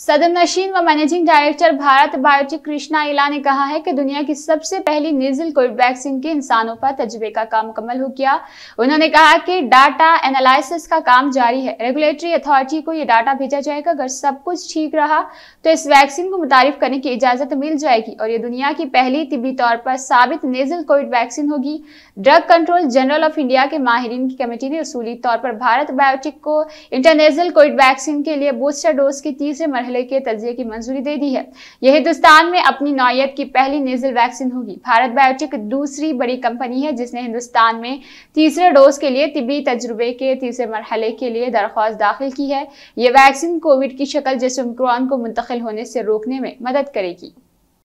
सदर नशीन व managing director Bharat Biotech Krishna Ella ने कहा है कि दुनिया की सबसे पहली निजल कोविड वैक्सीन के इंसानों पर तजुबे का काम मुकम्मल हो गया उन्होंने कहा कि डाटा एनालिसिस का काम जारी है रेगुलेटरी अथॉरिटी को ये डाटा भेजा जाएगा अगर सब कुछ ठीक रहा तो इस वैक्सीन को मुतारफ करने की इजाज़त मिल जाएगी और ये दुनिया की पहली तिबी तौर पर साबित नेजल कोविड वैक्सीन होगी drug control general of India के माहरीन की कमेटी ने असूली तौर पर भारत बायोटेक को इंटरनेशनल कोविड वैक्सीन के लिए बूस्टर डोज के तीसरे मरहले के तजिए की मंजूरी दे दी है यह हिंदुस्तान में अपनी नौयत की पहली नेजल वैक्सीन होगी भारत बायोटेक दूसरी बड़ी कंपनी है जिसने हिंदुस्तान में तीसरे डोज के लिए तिबी तजुर्बे के तीसरे मरहले के लिए दरख्वास्त दाखिल की है यह वैक्सीन कोविड की शक्ल जैसे ओमक्रॉन को मुंतकिल होने से रोकने में मदद करेगी